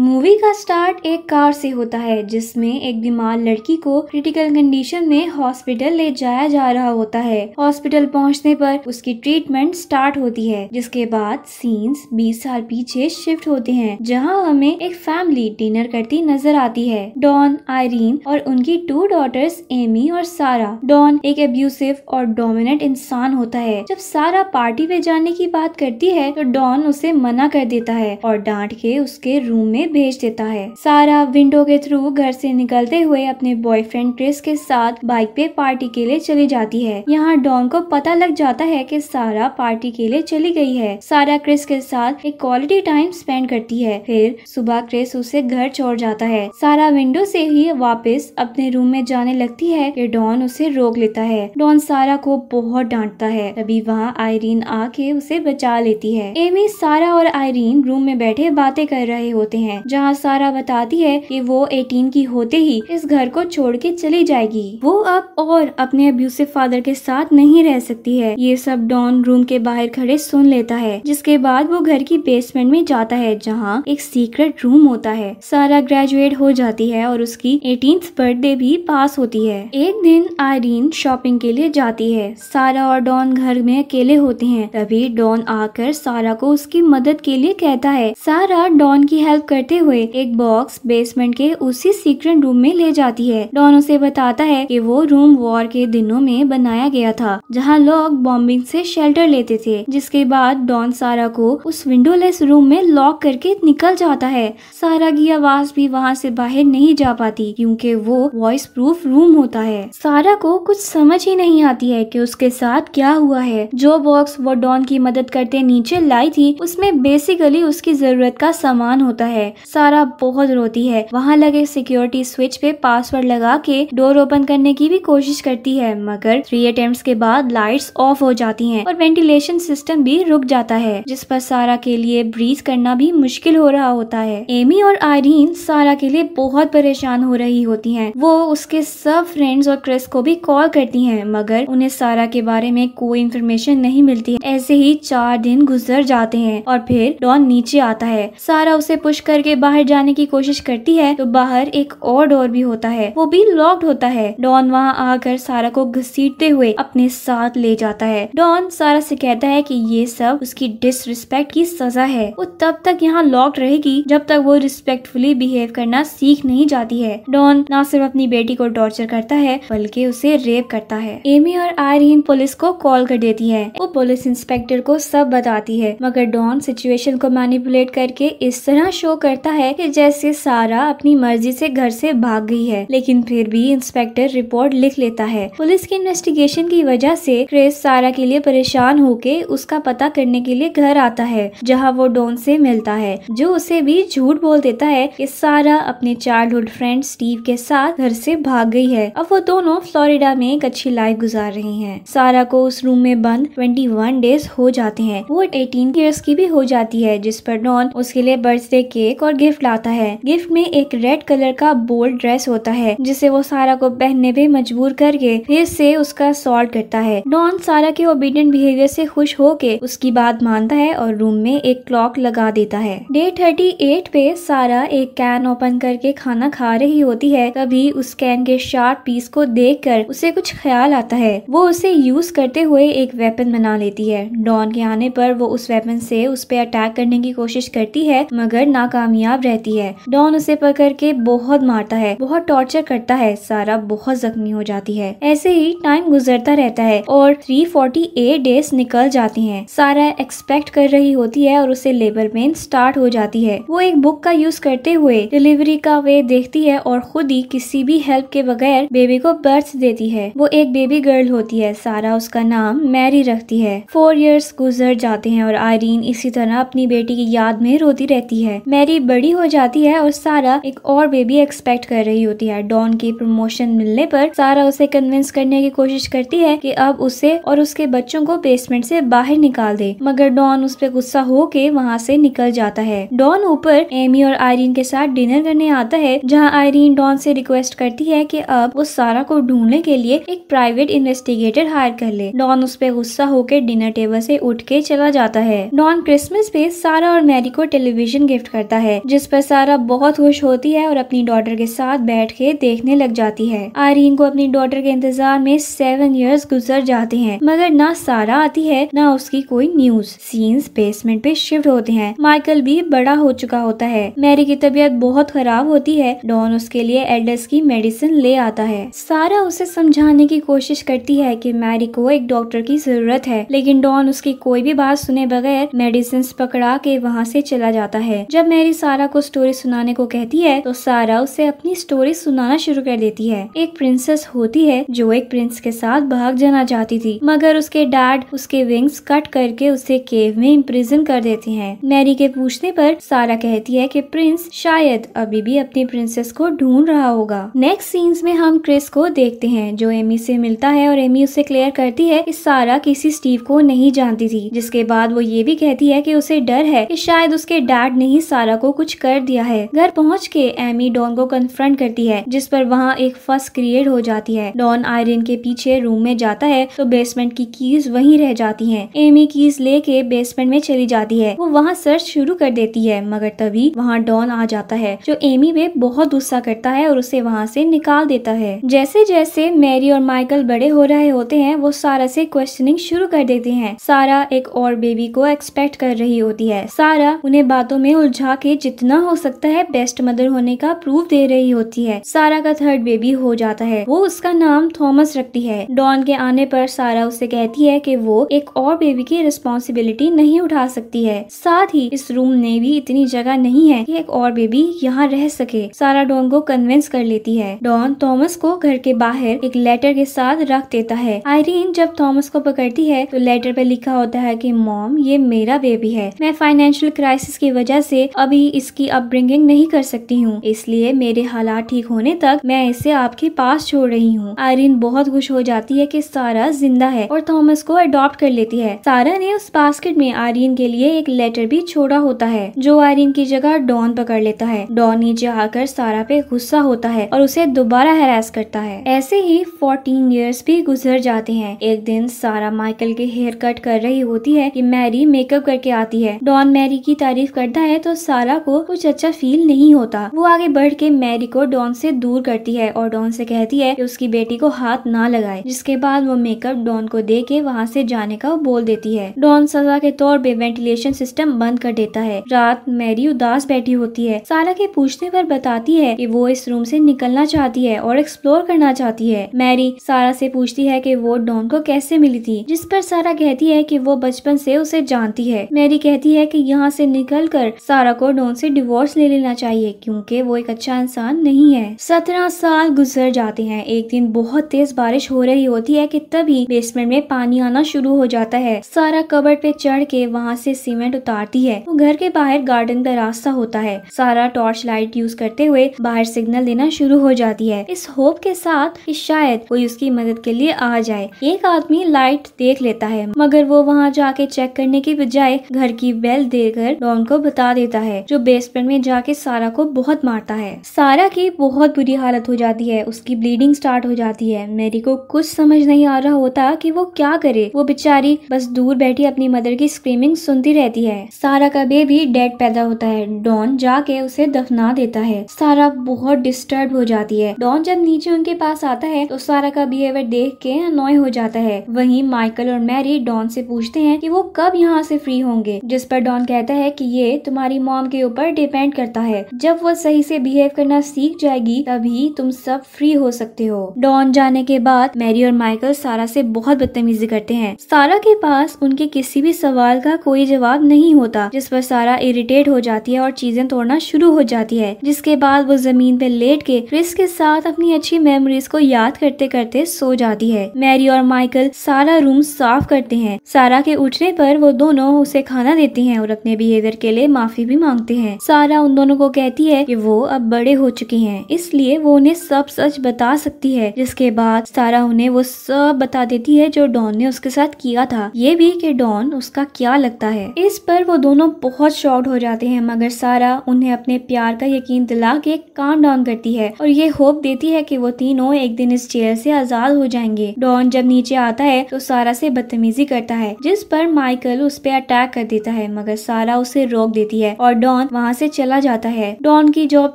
Movie का start एक car से होता है जिसमें एक बीमार लड़की को क्रिटिकल कंडीशन में हॉस्पिटल ले जाया जा रहा होता है हॉस्पिटल पहुंचने पर उसकी ट्रीटमेंट स्टार्ट होती है जिसके बाद सीन्स 20 साल पीछे शिफ्ट होते हैं जहां हमें एक फैमिली डिनर करती नजर आती है डॉन आयरीन और उनकी टू डॉटर्स एमी और सारा डॉन एक एब्यूसिव और डोमिनेंट इंसान होता है जब सारा पार्टी में जाने की बात करती है तो डॉन उसे मना कर देता है और डांट के उसके रूम में भेज देता है सारा विंडो के थ्रू घर से निकलते हुए अपने बॉयफ्रेंड क्रिस के साथ बाइक पे पार्टी के लिए चली जाती है यहाँ डॉन को पता लग जाता है कि सारा पार्टी के लिए चली गई है सारा क्रिस के साथ एक क्वालिटी टाइम स्पेंड करती है फिर सुबह क्रिस उसे घर छोड़ जाता है सारा विंडो से ही वापस अपने रूम में जाने लगती है की डॉन उसे रोक लेता है डॉन सारा को बहुत डांटता है तभी वहाँ आयरीन आके उसे बचा लेती है एमी सारा और आयरीन रूम में बैठे बातें कर रहे होते हैं हैं जहाँ सारा बताती है कि वो एटीन की होते ही इस घर को छोड़ के चली जाएगी वो अब और अपने अब्यूसिव फादर के साथ नहीं रह सकती है ये सब डॉन रूम के बाहर खड़े सुन लेता है जिसके बाद वो घर की बेसमेंट में जाता है जहाँ एक सीक्रेट रूम होता है सारा ग्रेजुएट हो जाती है और उसकी एटीन बर्थडे भी पास होती है एक दिन आयरीन शॉपिंग के लिए जाती है सारा और डॉन घर में अकेले होते हैं तभी डॉन आकर सारा को उसकी मदद के लिए कहता है सारा डॉन की हेल्प कर करते हुए एक बॉक्स बेसमेंट के उसी सीक्रेट रूम में ले जाती है डॉन उसे बताता है कि वो रूम वॉर के दिनों में बनाया गया था जहाँ लोग बॉम्बिंग से शेल्टर लेते थे जिसके बाद डॉन सारा को उस विंडोलेस रूम में लॉक करके निकल जाता है सारा की आवाज भी वहाँ से बाहर नहीं जा पाती क्योंकि वो वॉइस प्रूफ रूम होता है सारा को कुछ समझ ही नहीं आती है कि उसके साथ क्या हुआ है जो बॉक्स वो डॉन की मदद करते नीचे लाई थी उसमें बेसिकली उसकी जरूरत का सामान होता है सारा बहुत रोती है वहाँ लगे सिक्योरिटी स्विच पे पासवर्ड लगा के डोर ओपन करने की भी कोशिश करती है मगर थ्री अटेम्प्ट के बाद लाइट्स ऑफ हो जाती हैं और वेंटिलेशन सिस्टम भी रुक जाता है जिस पर सारा के लिए ब्रीज करना भी मुश्किल हो रहा होता है एमी और आयरीन सारा के लिए बहुत परेशान हो रही होती है वो उसके सब फ्रेंड्स और क्रिस को भी कॉल करती हैं मगर उन्हें सारा के बारे में कोई इन्फॉर्मेशन नहीं मिलती ऐसे ही चार दिन गुजर जाते हैं और फिर डॉन नीचे आता है सारा उसे पुश कर करके बाहर जाने की कोशिश करती है तो बाहर एक और डोर भी होता है वो भी लॉक्ड होता है डॉन वहाँ आकर सारा को घसीटते हुए अपने साथ ले जाता है डॉन सारा से कहता है कि ये सब उसकी डिसरिस्पेक्ट की सजा है वो तब तक यहाँ लॉक्ड रहेगी जब तक वो रिस्पेक्टफुली बिहेव करना सीख नहीं जाती है डॉन न सिर्फ अपनी बेटी को टॉर्चर करता है बल्कि उसे रेप करता है एमी और आयरीन पुलिस को कॉल कर देती है वो पुलिस इंस्पेक्टर को सब बताती है मगर डॉन सिचुएशन को मैनिपुलेट करके इस तरह शो कर करता है कि जैसे सारा अपनी मर्जी से घर से भाग गई है लेकिन फिर भी इंस्पेक्टर रिपोर्ट लिख लेता है पुलिस की इन्वेस्टिगेशन की वजह से क्रेस सारा के लिए परेशान होके उसका पता करने के लिए घर आता है जहाँ वो डोन से मिलता है जो उसे भी झूठ बोल देता है की सारा अपने चाइल्ड फ्रेंड स्टीव के साथ घर से भाग गई है अब वो दोनों फ्लोरिडा में एक अच्छी लाइफ गुजार रहे हैं सारा को उस रूम में बंद 21 डेज हो जाते हैं वो 18 इयर्स की भी हो जाती है जिस पर डॉन उसके लिए बर्थडे केक एक और गिफ्ट लाता है गिफ्ट में एक रेड कलर का बोल्ड ड्रेस होता है जिसे वो सारा को पहनने पे मजबूर करके फिर से उसका सॉल्ट करता है डॉन सारा के ओबीडियंट बिहेवियर से खुश होके उसकी बात मानता है और रूम में एक क्लॉक लगा देता है डे थर्टी एट पे सारा एक कैन ओपन करके खाना खा रही होती है तभी उस कैन के शार्प पीस को देख कर उसे कुछ ख्याल आता है वो उसे यूज करते हुए एक वेपन बना लेती है डॉन के आने पर वो उस वेपन से उस पर अटैक करने की कोशिश करती है मगर नाकाम कामयाब रहती है डॉन उसे पकड़ के बहुत मारता है बहुत टॉर्चर करता है सारा बहुत जख्मी हो जाती है ऐसे ही टाइम गुजरता रहता है और 348 डेज निकल जाती हैं। सारा एक्सपेक्ट कर रही होती है और उसे लेबर पेन स्टार्ट हो जाती है वो एक बुक का यूज करते हुए डिलीवरी का वे देखती है और खुद ही किसी भी हेल्प के बगैर बेबी को बर्थ देती है वो एक बेबी गर्ल होती है सारा उसका नाम मैरी रखती है फोर इयर्स गुजर जाते हैं और आयरीन इसी तरह अपनी बेटी की याद में रोती रहती है मैरी बड़ी हो जाती है और सारा एक और बेबी एक्सपेक्ट कर रही होती है डॉन की प्रमोशन मिलने पर सारा उसे कन्विंस करने की कोशिश करती है कि अब उसे और उसके बच्चों को बेसमेंट से बाहर निकाल दे मगर डॉन उस पर गुस्सा होके वहाँ से निकल जाता है डॉन ऊपर एमी और आयरीन के साथ डिनर करने आता है जहाँ आयरीन डॉन से रिक्वेस्ट करती है की अब वो सारा को ढूंढने के लिए एक प्राइवेट इन्वेस्टिगेटर हायर कर ले डॉन उस पर गुस्सा होकर डिनर टेबल से उठ के चला जाता है डॉन क्रिसमस पे सारा और मैरी को टेलीविजन गिफ्ट करता है है जिस पर सारा बहुत खुश होती है और अपनी डॉटर के साथ बैठ के देखने लग जाती है आरिन को अपनी डॉटर के इंतजार में सेवन ईयर्स गुजर जाते हैं मगर ना सारा आती है ना उसकी कोई न्यूज सीन्स बेसमेंट पे शिफ्ट होते हैं माइकल भी बड़ा हो चुका होता है मैरी की तबीयत बहुत खराब होती है डॉन उसके लिए एल्डस की मेडिसिन ले आता है सारा उसे समझाने की कोशिश करती है कि मैरी को एक डॉक्टर की जरूरत है लेकिन डॉन उसकी कोई भी बात सुने बगैर मेडिसिन पकड़ा के वहाँ से चला जाता है जब मैरी परी सारा को स्टोरी सुनाने को कहती है तो सारा उसे अपनी स्टोरी सुनाना शुरू कर देती है एक प्रिंसेस होती है जो एक प्रिंस के साथ भाग जाना चाहती थी मगर उसके डैड उसके विंग्स कट करके उसे केव में इम्प्रिजन कर देते हैं मैरी के पूछने पर सारा कहती है कि प्रिंस शायद अभी भी अपनी प्रिंसेस को ढूंढ रहा होगा नेक्स्ट सीन्स में हम क्रिस को देखते हैं जो एमी से मिलता है और एमी उसे क्लियर करती है कि सारा किसी स्टीव को नहीं जानती थी जिसके बाद वो ये भी कहती है कि उसे डर है कि शायद उसके डैड ने ही सारा को कुछ कर दिया है घर पहुँच के एमी डॉन को कन्फ्रंट करती है जिस पर वहाँ एक फस क्रिएट हो जाती है डॉन आयरिन के पीछे रूम में जाता है तो बेसमेंट की कीज वहीं रह जाती हैं। एमी कीज लेके बेसमेंट में चली जाती है वो वहाँ सर्च शुरू कर देती है मगर तभी वहाँ डॉन आ जाता है जो एमी पे बहुत गुस्सा करता है और उसे वहाँ से निकाल देता है जैसे जैसे मैरी और माइकल बड़े हो रहे होते हैं वो सारा से क्वेश्चनिंग शुरू कर देते हैं सारा एक और बेबी को एक्सपेक्ट कर रही होती है सारा उन्हें बातों में उलझा के के जितना हो सकता है बेस्ट मदर होने का प्रूफ दे रही होती है सारा का थर्ड बेबी हो जाता है वो उसका नाम थॉमस रखती है डॉन के आने पर सारा उसे कहती है कि वो एक और बेबी की रिस्पॉन्सिबिलिटी नहीं उठा सकती है साथ ही इस रूम में भी इतनी जगह नहीं है की एक और बेबी यहाँ रह सके सारा डॉन को कन्विंस कर लेती है डॉन थॉमस को घर के बाहर एक लेटर के साथ रख देता है आयरीन जब थॉमस को पकड़ती है तो लेटर पर लिखा होता है कि मॉम ये मेरा बेबी है मैं फाइनेंशियल क्राइसिस की वजह से अभी भी इसकी अपब्रिंगिंग नहीं कर सकती हूँ इसलिए मेरे हालात ठीक होने तक मैं इसे आपके पास छोड़ रही हूँ आयरिन बहुत खुश हो जाती है कि सारा जिंदा है और थॉमस को अडॉप्ट कर लेती है सारा ने उस बास्केट में आयरिन के लिए एक लेटर भी छोड़ा होता है जो आयरिन की जगह डॉन पकड़ लेता है डॉन नीचे आकर सारा पे गुस्सा होता है और उसे दोबारा हेरास करता है ऐसे ही फोर्टीन ईयर्स भी गुजर जाते हैं एक दिन सारा माइकल के हेयर कट कर रही होती है कि मैरी मेकअप करके आती है डॉन मैरी की तारीफ करता है तो सारा वाला को कुछ अच्छा फील नहीं होता वो आगे बढ़ के मैरी को डॉन से दूर करती है और डॉन से कहती है कि उसकी बेटी को हाथ ना लगाए जिसके बाद वो मेकअप डॉन को दे के वहाँ से जाने का बोल देती है डॉन सजा के तौर पर वेंटिलेशन सिस्टम बंद कर देता है रात मैरी उदास बैठी होती है सारा के पूछने पर बताती है कि वो इस रूम से निकलना चाहती है और एक्सप्लोर करना चाहती है मैरी सारा से पूछती है कि वो डॉन को कैसे मिली थी जिस पर सारा कहती है कि वो बचपन से उसे जानती है मैरी कहती है कि यहाँ से निकलकर सारा को उन्हें उनसे डिवोर्स ले लेना चाहिए क्योंकि वो एक अच्छा इंसान नहीं है सत्रह साल गुजर जाते हैं एक दिन बहुत तेज बारिश हो रही होती है की तभी बेसमेंट में पानी आना शुरू हो जाता है सारा कबर पे चढ़ के वहाँ से सीमेंट उतारती है वो घर के बाहर गार्डन का रास्ता होता है सारा टॉर्च लाइट यूज करते हुए बाहर सिग्नल देना शुरू हो जाती है इस होप के साथ कि शायद कोई उसकी मदद के लिए आ जाए एक आदमी लाइट देख लेता है मगर वो वहाँ जाके चेक करने की बजाय घर की बेल देकर डॉन को बता देता है जो बेसमेंट में जाके सारा को बहुत मारता है सारा की बहुत बुरी हालत हो जाती है उसकी ब्लीडिंग स्टार्ट हो जाती है मेरी को कुछ समझ नहीं आ रहा होता कि वो क्या करे वो बेचारी बस दूर बैठी अपनी मदर की स्क्रीमिंग सुनती रहती है सारा का बेबी डेड पैदा होता है डॉन जाके उसे दफना देता है सारा बहुत डिस्टर्ब हो जाती है डॉन जब नीचे उनके पास आता है तो सारा का बिहेवियर देख के अनोय हो जाता है वही माइकल और मैरी डॉन से पूछते हैं की वो कब यहाँ से फ्री होंगे जिस पर डॉन कहता है की ये तुम्हारी मॉम के के ऊपर डिपेंड करता है जब वो सही से बिहेव करना सीख जाएगी तभी तुम सब फ्री हो सकते हो डॉन जाने के बाद मैरी और माइकल सारा से बहुत बदतमीजी करते हैं सारा के पास उनके किसी भी सवाल का कोई जवाब नहीं होता जिस पर सारा इरिटेट हो जाती है और चीजें तोड़ना शुरू हो जाती है जिसके बाद वो जमीन पे लेट के क्रिस के साथ अपनी अच्छी मेमोरीज को याद करते करते सो जाती है मैरी और माइकल सारा रूम साफ करते हैं सारा के उठने पर वो दोनों उसे खाना देती हैं और अपने बिहेवियर के लिए माफी भी मांग मांगते हैं सारा उन दोनों को कहती है कि वो अब बड़े हो चुके हैं इसलिए वो उन्हें सब सच बता सकती है जिसके बाद सारा उन्हें वो सब बता देती है जो डॉन ने उसके साथ किया था ये भी कि डॉन उसका क्या लगता है इस पर वो दोनों बहुत शॉर्ट हो जाते हैं मगर सारा उन्हें अपने प्यार का यकीन दिला के काम डाउन करती है और ये होप देती है की वो तीनों एक दिन इस जेल से आजाद हो जाएंगे डॉन जब नीचे आता है तो सारा से बदतमीजी करता है जिस पर माइकल उस पर अटैक कर देता है मगर सारा उसे रोक देती है और डॉन डॉन वहाँ से चला जाता है डॉन की जॉब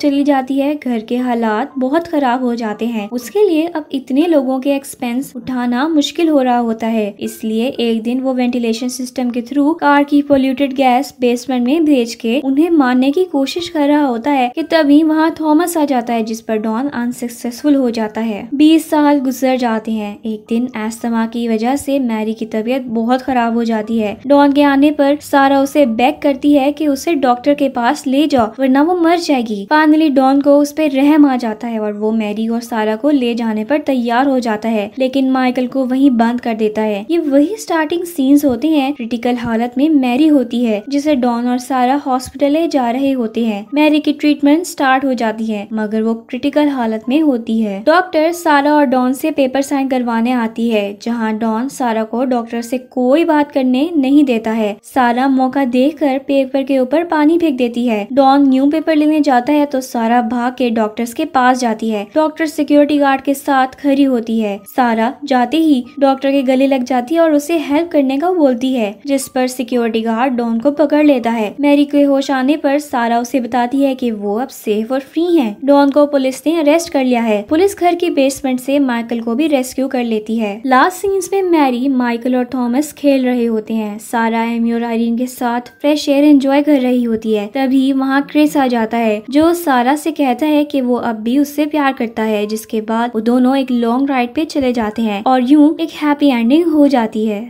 चली जाती है घर के हालात बहुत खराब हो जाते हैं उसके लिए अब इतने लोगों के एक्सपेंस उठाना मुश्किल हो रहा होता है इसलिए एक दिन वो वेंटिलेशन सिस्टम के थ्रू कार की पोल्यूटेड गैस बेसमेंट में भेज के उन्हें मारने की कोशिश कर रहा होता है की तभी वहाँ थॉमस आ जाता है जिस पर डॉन अनसक्सेसफुल हो जाता है बीस साल गुजर जाते हैं एक दिन एस्तमा की वजह से मैरी की तबीयत बहुत खराब हो जाती है डॉन के आने पर सारा उसे बैक करती है कि उसे डॉक्टर के के पास ले जाओ वरना वो मर जाएगी फाइनली डॉन को उस पर रहम आ जाता है और वो मैरी और सारा को ले जाने पर तैयार हो जाता है लेकिन माइकल को वही बंद कर देता है ये वही स्टार्टिंग सीन्स होते हैं क्रिटिकल हालत में मैरी होती है जिसे डॉन और सारा हॉस्पिटल ले जा रहे होते हैं मैरी की ट्रीटमेंट स्टार्ट हो जाती है मगर वो क्रिटिकल हालत में होती है डॉक्टर सारा और डॉन से पेपर साइन करवाने आती है जहाँ डॉन सारा को डॉक्टर से कोई बात करने नहीं देता है सारा मौका देख कर पेपर के ऊपर पानी फेंक फेंक देती है डॉन न्यू पेपर लेने जाता है तो सारा भाग के डॉक्टर्स के पास जाती है डॉक्टर सिक्योरिटी गार्ड के साथ खड़ी होती है सारा जाते ही डॉक्टर के गले लग जाती है और उसे हेल्प करने का बोलती है जिस पर सिक्योरिटी गार्ड डॉन को पकड़ लेता है मैरी के होश आने पर सारा उसे बताती है कि वो अब सेफ और फ्री है डॉन को पुलिस ने अरेस्ट कर लिया है पुलिस घर के बेसमेंट से माइकल को भी रेस्क्यू कर लेती है लास्ट सीन्स में मैरी माइकल और थॉमस खेल रहे होते हैं सारा एमी और आयरिन के साथ फ्रेश एयर एंजॉय कर रही होती है है तभी वहाँ क्रिस आ जाता है जो सारा से कहता है कि वो अब भी उससे प्यार करता है जिसके बाद वो दोनों एक लॉन्ग राइड पे चले जाते हैं और यूं एक हैप्पी एंडिंग हो जाती है